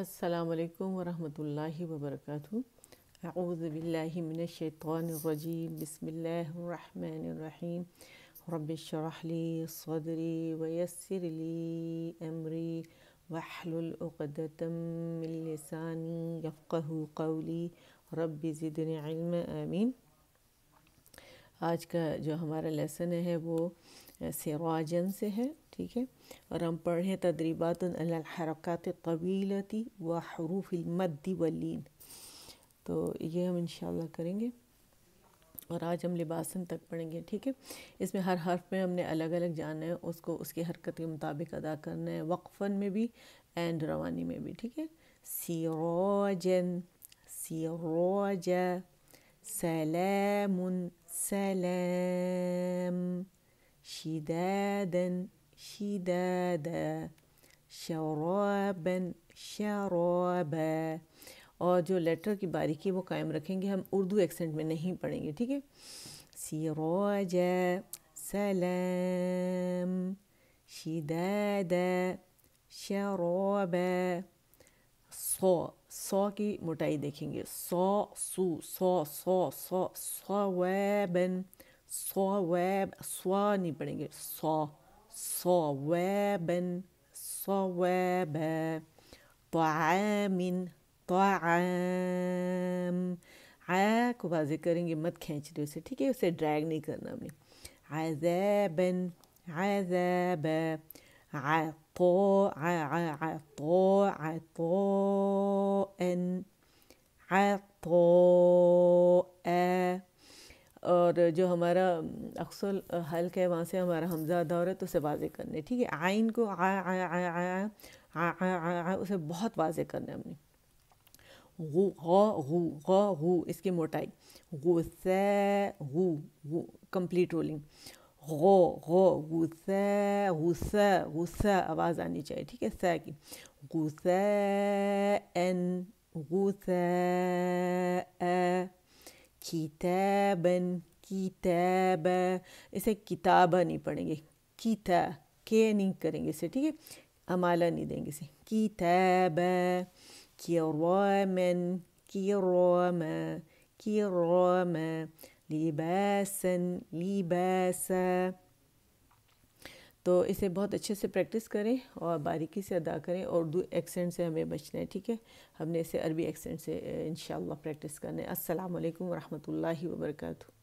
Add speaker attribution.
Speaker 1: السلام علیکم ورحمۃ اللہ وبرکاتہ اعوذ باللہ من الشیطان الرجیم بسم اللہ الرحمن الرحیم رب اشرح لی صدری ویسر لی امری واحلل عقدۃ من لسانی غفقہ قولی رب ربن علم آمین آج کا جو ہمارا لیسن ہے وہ سراجن سے ہے ٹھیک ہے اور ہم پڑھیں تدریبات الحرکات قبیلتی و حروف المدی ولین تو یہ ہم انشاءاللہ کریں گے اور آج ہم لباسن تک پڑھیں گے ٹھیک ہے اس میں ہر حرف میں ہم نے الگ الگ جانا ہے اس کو اس کی حرکت کے مطابق ادا کرنا ہے وقفن میں بھی اینڈ روانی میں بھی ٹھیک ہے سی رو جن سی رو شدادا شرابا شرابا اور جو لیٹر کی باریکی وہ قائم رکھیں گے ہم اردو ایکسنٹ میں نہیں پڑھیں گے ٹھیک ہے شی سلام شدادا شرابا سو سو کی موٹائی دیکھیں گے سو سو سو سو ویبن سو ویب سوا نہیں پڑھیں گے سو صوابا صوابا طعام طعام ع को वाजे करेंगे मत खींच रहे उसे ठीक है उसे ड्रैग नहीं करना हमें عذابا عذابا عطاء عطاء عطاء عطاء اور جو ہمارا اکثر حلق ہے وہاں سے ہمارا حمزہ دور ہے تو اسے واضح کرنا ہے ٹھیک ہے آئین کو آ آیا آیا آیا اسے بہت واضح کرنا ہے ہم نے غو اس کی موٹائی غو غ سمپلیٹ رولنگ غو غو س غو س غو س آواز آنی چاہیے ٹھیک ہے سے کی غو س این غو س اے کتابن کتاب اسے کتابہ نہیں پڑھیں گے کیتا کے نہیں کریں گے اسے ٹھیک ہے امالہ نہیں دیں گے اسے کتاب کیرومن کیروم کیروم لباسن لباسا تو اسے بہت اچھے سے پریکٹس کریں اور باریکی سے ادا کریں اردو ایکسینٹ سے ہمیں بچنا ہے ٹھیک ہے ہم نے اسے عربی ایکسینٹ سے انشاءاللہ پریکٹس کرنا ہے السلام علیکم ورحمۃ اللہ وبرکاتہ